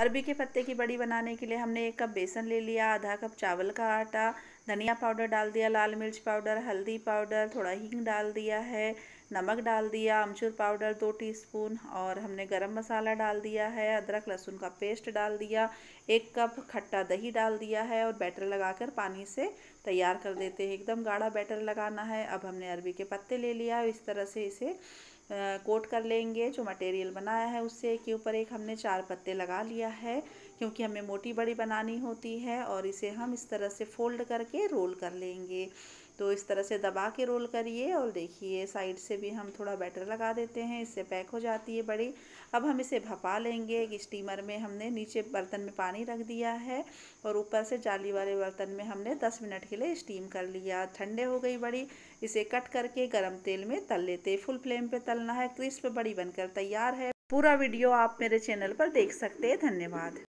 अरबी के पत्ते की बड़ी बनाने के लिए हमने एक कप बेसन ले लिया आधा कप चावल का आटा धनिया पाउडर डाल दिया लाल मिर्च पाउडर हल्दी पाउडर थोड़ा हींग डाल दिया है नमक डाल दिया अमचूर पाउडर दो टीस्पून और हमने गरम मसाला डाल दिया है अदरक लहसुन का पेस्ट डाल दिया एक कप खट्टा दही डाल दिया है और बैटर लगाकर पानी से तैयार कर देते हैं एकदम गाढ़ा बैटर लगाना है अब हमने अरबी के पत्ते ले लिया है इस तरह से इसे कोट कर लेंगे जो मटेरियल बनाया है उससे के ऊपर एक हमने चार पत्ते लगा लिया है क्योंकि हमें मोटी बड़ी बनानी होती है और इसे हम इस तरह से फोल्ड करके रोल कर लेंगे तो इस तरह से दबा के रोल करिए और देखिए साइड से भी हम थोड़ा बैटर लगा देते हैं इससे पैक हो जाती है बड़ी अब हम इसे भपा लेंगे एक स्टीमर में हमने नीचे बर्तन में पानी रख दिया है और ऊपर से जाली वाले बर्तन में हमने दस मिनट के लिए स्टीम कर लिया ठंडे हो गई बड़ी इसे कट करके गर्म तेल में तल लेते फुल फ्लेम पे तलना है क्रिस्प बड़ी बनकर तैयार है पूरा वीडियो आप मेरे चैनल पर देख सकते हैं धन्यवाद